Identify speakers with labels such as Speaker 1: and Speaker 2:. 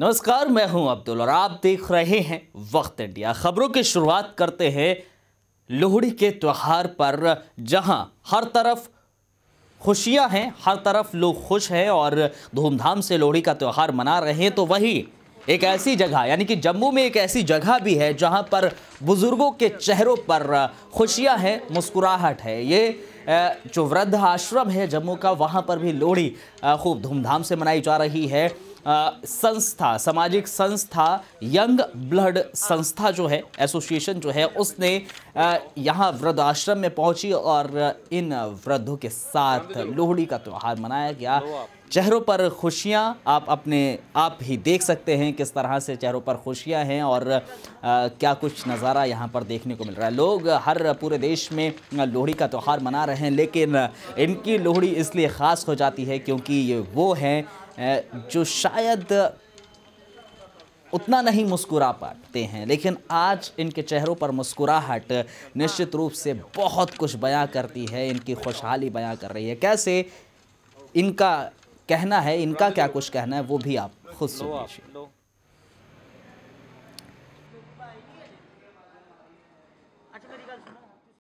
Speaker 1: नमस्कार मैं हूं अब्दुल और आप देख रहे हैं वक्त इंडिया खबरों की शुरुआत करते हैं लोहड़ी के त्यौहार पर जहां हर तरफ खुशियां हैं हर तरफ लोग खुश हैं और धूमधाम से लोहड़ी का त्यौहार मना रहे हैं तो वही एक ऐसी जगह यानी कि जम्मू में एक ऐसी जगह भी है जहां पर बुज़ुर्गों के चेहरों पर खुशियां हैं मुस्कुराहट है ये जो वृद्ध आश्रम है जम्मू का वहां पर भी लोहड़ी खूब धूमधाम से मनाई जा रही है संस्था सामाजिक संस्था यंग ब्लड संस्था जो है एसोसिएशन जो है उसने यहाँ वृद्ध आश्रम में पहुंची और इन वृद्धों के साथ लोहड़ी का त्यौहार मनाया गया चेहरों पर खुशियाँ आप अपने आप ही देख सकते हैं किस तरह से चेहरों पर खुशियाँ हैं और आ, क्या कुछ नज़ारा यहाँ पर देखने को मिल रहा है लोग हर पूरे देश में लोहड़ी का त्यौहार मना रहे हैं लेकिन इनकी लोहड़ी इसलिए ख़ास हो जाती है क्योंकि ये वो हैं जो शायद उतना नहीं मुस्कुरा पाते हैं लेकिन आज इनके चेहरों पर मुस्कुराहट निश्चित रूप से बहुत कुछ बयां करती है इनकी खुशहाली बयां कर रही है कैसे इनका कहना है इनका क्या कुछ कहना है वो भी आप खुद सुन लीजिए अच्छा मेरी सुनो